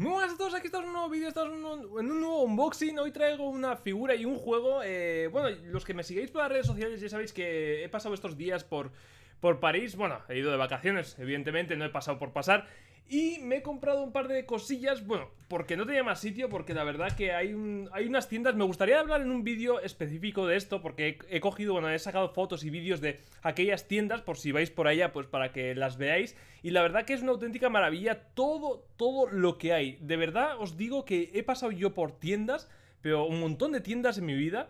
Muy buenas a todos, aquí está en un nuevo vídeo, estamos en un, nuevo unboxing Hoy traigo una figura y un juego eh, Bueno, los que me sigáis por las redes sociales ya sabéis que he pasado estos días por, por París Bueno, he ido de vacaciones, evidentemente, no he pasado por pasar y me he comprado un par de cosillas, bueno, porque no tenía más sitio, porque la verdad que hay, hay unas tiendas. Me gustaría hablar en un vídeo específico de esto, porque he, cogido, bueno, he sacado fotos y vídeos de aquellas tiendas, por si vais por allá, pues para que las veáis. Y la verdad que es una auténtica maravilla todo, todo lo que hay. De verdad os digo que he pasado yo por tiendas, pero un montón de tiendas en mi vida.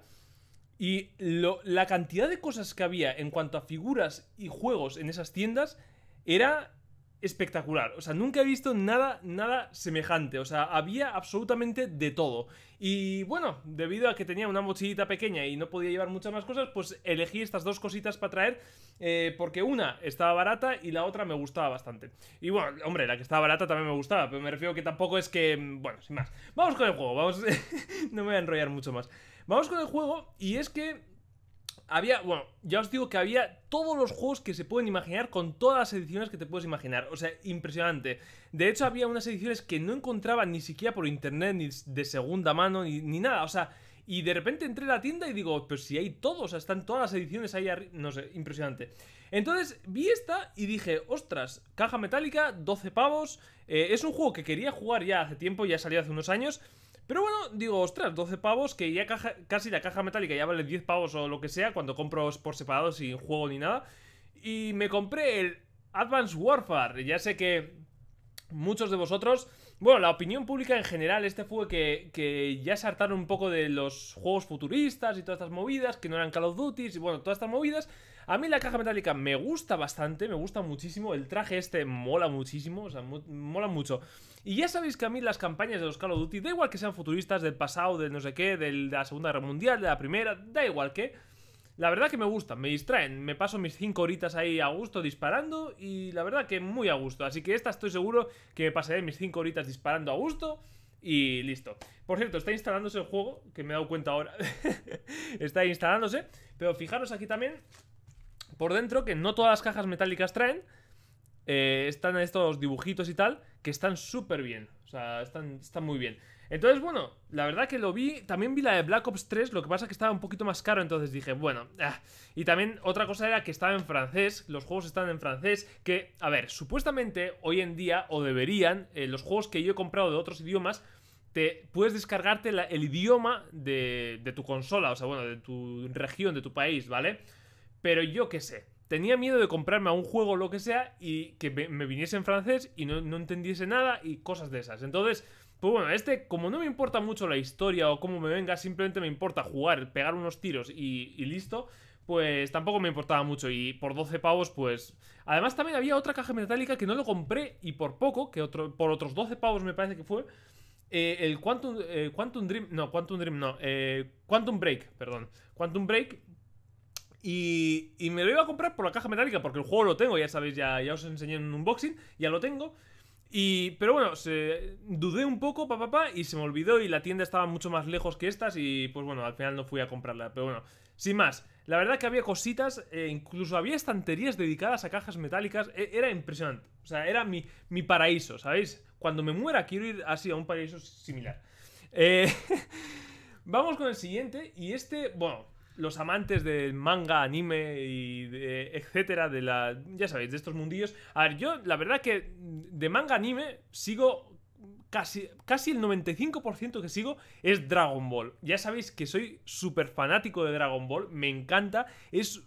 Y la cantidad de cosas que había en cuanto a figuras y juegos en esas tiendas era espectacular. O sea, nunca he visto nada, nada semejante. O sea, había absolutamente de todo. Y bueno, debido a que tenía una mochilita pequeña y no podía llevar muchas más cosas, pues elegí estas dos cositas para traer. Eh, porque una estaba barata y la otra me gustaba bastante. Y bueno, hombre, la que estaba barata también me gustaba, pero me refiero que tampoco es que. Mm, bueno, sin más. Vamos con el juego, vamos. no me voy a enrollar mucho más. Vamos con el juego, y es que había, bueno, ya os digo que había todos los juegos que se pueden imaginar con todas las ediciones que te puedes imaginar. O sea, impresionante. De hecho, había unas ediciones que no encontraba ni siquiera por internet, ni de segunda mano, ni, nada. O sea, y de repente entré a la tienda y digo, pero pues si hay todos, o sea, están todas las ediciones ahí arriba. No sé, impresionante. Entonces vi esta y dije, ostras, caja metálica, 12 pavos. Eh, es un juego que quería jugar ya hace tiempo, ya salió hace unos años. Pero bueno, digo, ostras, 12 pavos, que ya casi la caja metálica ya vale 10 pavos o lo que sea cuando compro por separado sin juego ni nada. Y me compré el Advanced Warfare. Ya sé que muchos de vosotros bueno, la opinión pública en general este fue que, ya se hartaron un poco de los juegos futuristas y todas estas movidas, que no eran Call of Duty y bueno, todas estas movidas. A mí la caja metálica me gusta bastante, me gusta muchísimo, el traje este mola muchísimo, o sea, mola mucho. Y ya sabéis que a mí las campañas de los Call of Duty, da igual que sean futuristas del pasado, del no sé qué, de la Segunda Guerra Mundial, de la Primera, da igual que... La verdad que me gusta, me distraen. Me paso mis 5 horitas ahí a gusto disparando y la verdad que muy a gusto. Así que esta estoy seguro que me pasaré mis 5 horitas disparando a gusto. Y listo. Por cierto, está instalándose el juego, que me he dado cuenta ahora. está instalándose. Pero fijaros aquí también, por dentro, que no todas las cajas metálicas traen. Eh, están estos dibujitos y tal, que están súper bien. O sea, están, están muy bien. Entonces, bueno, la verdad que lo vi. También vi la de Black Ops 3, lo que pasa es que estaba un poquito más caro, entonces dije, bueno. Ah. Y también otra cosa era que estaba en francés, los juegos están en francés. Que, a ver, supuestamente hoy en día, o deberían, eh, los juegos que yo he comprado de otros idiomas, te puedes descargarte el idioma de, de tu consola, o sea, bueno, de tu región, de tu país, ¿vale? Pero yo qué sé tenía miedo de comprarme a un juego o lo que sea y que me, viniese en francés y no, entendiese nada y cosas de esas. Entonces, pues bueno, este, como no me importa mucho la historia o cómo me venga, simplemente me importa jugar, pegar unos tiros y, listo. Pues tampoco me importaba mucho y por 12 pavos pues... Además también había otra caja metálica que no lo compré y por poco, que otro, por otros 12 pavos me parece que fue, eh, el Quantum, eh, Quantum Dream, no, Quantum Dream no, eh, Quantum Break, perdón. Quantum Break y, me lo iba a comprar por la caja metálica, porque el juego lo tengo, ya sabéis, ya, ya os enseñé en un unboxing, ya lo tengo. Y, pero bueno, se, dudé un poco, papá, pa, y se me olvidó y la tienda estaba mucho más lejos que estas y pues bueno, al final no fui a comprarla. Pero bueno, sin más, la verdad que había cositas, eh, incluso había estanterías dedicadas a cajas metálicas, e, era impresionante. O sea, era mi, mi paraíso, ¿sabéis? Cuando me muera quiero ir así a un paraíso similar. Eh, vamos con el siguiente y este, bueno los amantes del manga, anime y etcétera, de la, ya sabéis, de estos mundillos. A ver, yo la verdad que de manga, anime sigo Casi, casi, el 95% que sigo es Dragon Ball. Ya sabéis que soy súper fanático de Dragon Ball, me encanta. Es,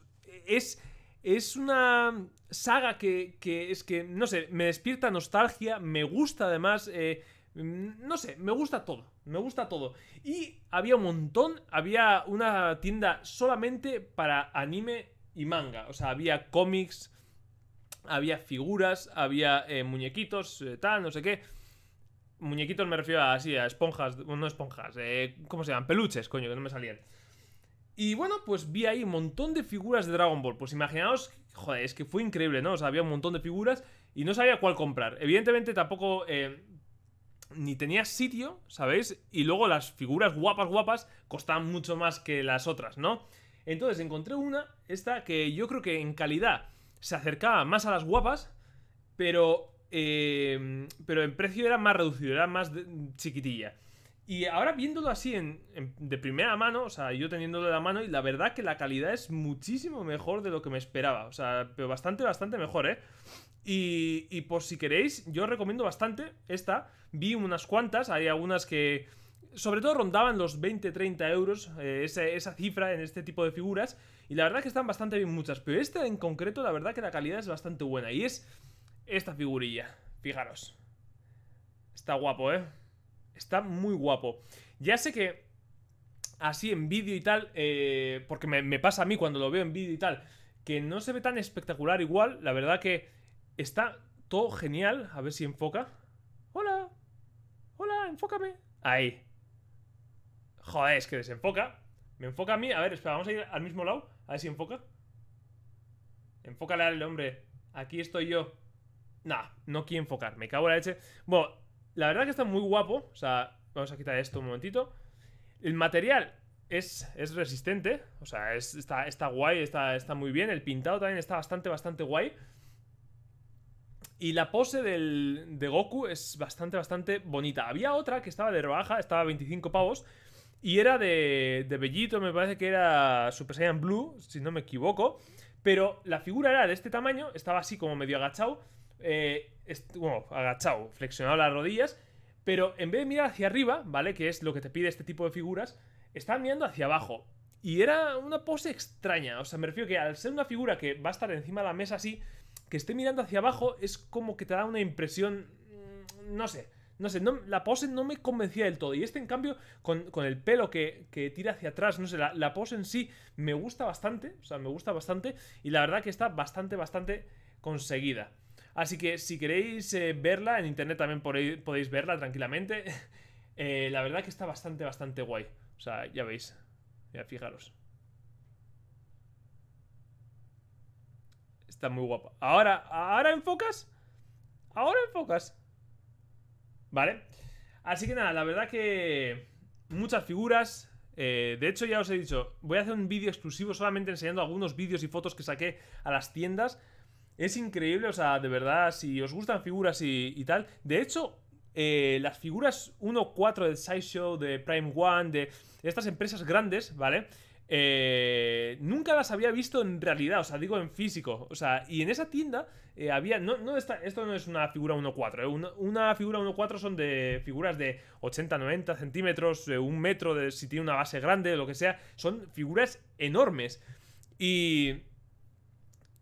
es, es una saga que, que, es que, no sé, me despierta nostalgia, me gusta además eh, Mm, no sé, me gusta todo, me gusta todo. Y había un montón, había una tienda solamente para anime y manga. O sea, había cómics, había figuras, había eh, muñequitos, eh, tal, no sé qué. Muñequitos me refiero a así, a esponjas, no esponjas, eh, ¿cómo se llaman? Peluches, coño, que no me salían. Y bueno, pues vi ahí un montón de figuras de Dragon Ball. Pues imaginaos, joder, es que fue increíble, ¿no? O sea, había un montón de figuras y no sabía cuál comprar. Evidentemente tampoco eh, ni tenía sitio, ¿sabéis? Y luego las figuras guapas, guapas, costaban mucho más que las otras, ¿no? Entonces encontré una, esta, que yo creo que en calidad se acercaba más a las guapas, pero, em, pero en precio era más reducido, era más chiquitilla. Y ahora viéndolo así de primera mano, o sea, yo teniéndolo de la mano, y la verdad que la calidad es muchísimo mejor de lo que me esperaba. O sea, pero bastante, bastante mejor, ¿eh? Y, por si queréis, yo recomiendo bastante esta. Vi unas cuantas, hay algunas que sobre todo rondaban los 20-30 euros, eh, esa, cifra en este tipo de figuras. Y la verdad que están bastante bien muchas. Pero esta en concreto, la verdad que la calidad es bastante buena. Y es esta figurilla. Fijaros. Está guapo, ¿eh? Está muy guapo. Ya sé que así en vídeo y tal, eh, porque me, me pasa a mí cuando lo veo en vídeo y tal, que no se ve tan espectacular igual. La verdad que Está todo genial. A ver si enfoca. Hola. Hola, enfócame. Ahí. Joder, es que desenfoca. Me enfoca a mí. A ver, espera, vamos a ir al mismo lado. A ver si enfoca. Enfócale al hombre. Aquí estoy yo. Nah, no quiero enfocar. Me cago en la leche. Bueno, la verdad que está muy guapo. O sea, vamos a quitar esto un momentito. El material es, es resistente. O sea, está, está guay, está, está muy bien. El pintado también está bastante, bastante guay. Y la pose del, de Goku es bastante, bastante bonita. Había otra que estaba de rebaja, estaba 25 pavos. Y era de, de Bellito, me parece que era Super Saiyan Blue, si no me equivoco. Pero la figura era de este tamaño, estaba así como medio agachado. Eh, bueno, agachado, flexionado las rodillas. Pero en vez de mirar hacia arriba, ¿vale? Que es lo que te pide este tipo de figuras, estaba mirando hacia abajo. Y era una pose extraña. O sea, me refiero que al ser una figura que va a estar encima de la mesa así, que esté mirando hacia abajo es como que te da una impresión... Mm, no sé, no sé, la pose no me convencía del todo. Y este, en cambio, con, el pelo que, tira hacia atrás, no sé, la, la, pose en sí me gusta bastante. O sea, me gusta bastante. Y la verdad que está bastante, bastante conseguida. Así que si queréis eh, verla, en internet también podéis, verla tranquilamente. Eh, la verdad que está bastante, bastante guay. O sea, ya veis. Ya, fijaros. Está muy guapo. Ahora, ahora enfocas. Ahora enfocas. Vale. Así que nada, la verdad que muchas figuras. Eh, de hecho, ya os he dicho, voy a hacer un vídeo exclusivo solamente enseñando algunos vídeos y fotos que saqué a las tiendas. Es increíble, o sea, de verdad, si os gustan figuras y, tal. De hecho, eh, las figuras 1-4 de Sideshow, de Prime One, de estas empresas grandes, ¿vale? Eh, nunca las había visto en realidad, o sea, digo en físico. O sea, y en esa tienda eh, había. No, no está, esto no es una figura 1.4. Eh, una, una, figura 1.4 son de figuras de 80, 90 centímetros, un metro, de, si tiene una base grande, lo que sea. Son figuras enormes. Y.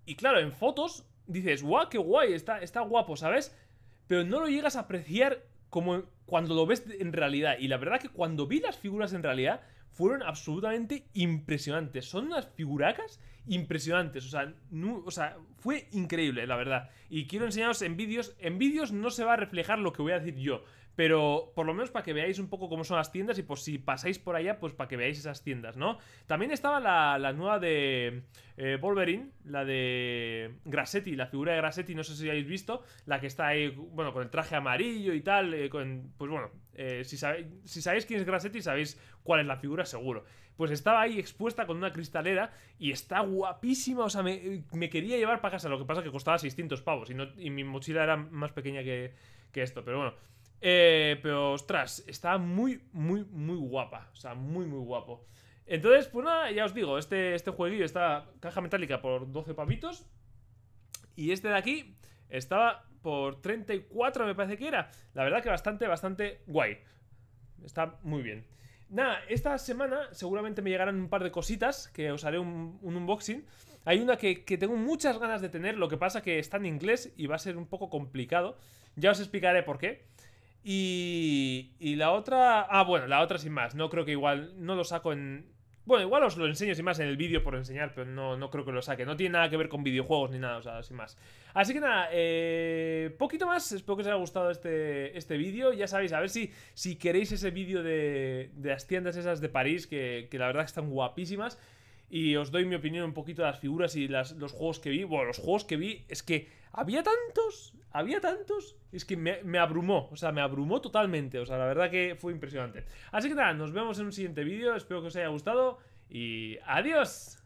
Y claro, en fotos dices, guau, qué guay, está, está guapo, ¿sabes? Pero no lo llegas a apreciar como cuando lo ves en realidad. Y la verdad que cuando vi las figuras en realidad fueron absolutamente impresionantes. Son unas figuracas impresionantes. O sea, fue increíble, la verdad. Y quiero enseñaros en vídeos. En vídeos no se va a reflejar lo que voy a decir yo pero por lo menos para que veáis un poco cómo son las tiendas y por pues, si pasáis por allá, pues para que veáis esas tiendas, ¿no? También estaba la, nueva de eh, Wolverine, la de Grassetti, la figura de Grassetti, no sé si habéis visto, la que está ahí, bueno, con el traje amarillo y tal, eh, con, pues bueno, eh, si, sabéis, si sabéis quién es Grassetti, sabéis cuál es la figura seguro. Pues estaba ahí expuesta con una cristalera y está guapísima, o sea, me, quería llevar para casa, lo que pasa que costaba 600 pavos y, no, y mi mochila era más pequeña que, que esto, pero bueno. Eh, pero ostras, está muy, muy, muy guapa. O sea, muy, muy guapo. Entonces, pues nada, ya os digo, este, este jueguillo, esta caja metálica por 12 pavitos. Y este de aquí estaba por 34, me parece que era. La verdad que bastante, bastante guay. Está muy bien. Nada, esta semana seguramente me llegarán un par de cositas que os haré un, unboxing. Hay una que, que, tengo muchas ganas de tener, lo que pasa que está en inglés y va a ser un poco complicado. Ya os explicaré por qué. Y, la otra... Ah, bueno, la otra sin más. No creo que igual... No lo saco en... Bueno, igual os lo enseño sin más en el vídeo por enseñar, pero no, no creo que lo saque. No tiene nada que ver con videojuegos ni nada, o sea, sin más. Así que nada, eh, poquito más. Espero que os haya gustado este, este vídeo. Ya sabéis, a ver si, si queréis ese vídeo de, de, las tiendas esas de París, que, la verdad están guapísimas. Y os doy mi opinión un poquito de las figuras y las, los juegos que vi. Bueno, los juegos que vi es que había tantos había tantos, es que me, me, abrumó, o sea, me abrumó totalmente, o sea, la verdad que fue impresionante. Así que nada, nos vemos en un siguiente vídeo, espero que os haya gustado y adiós.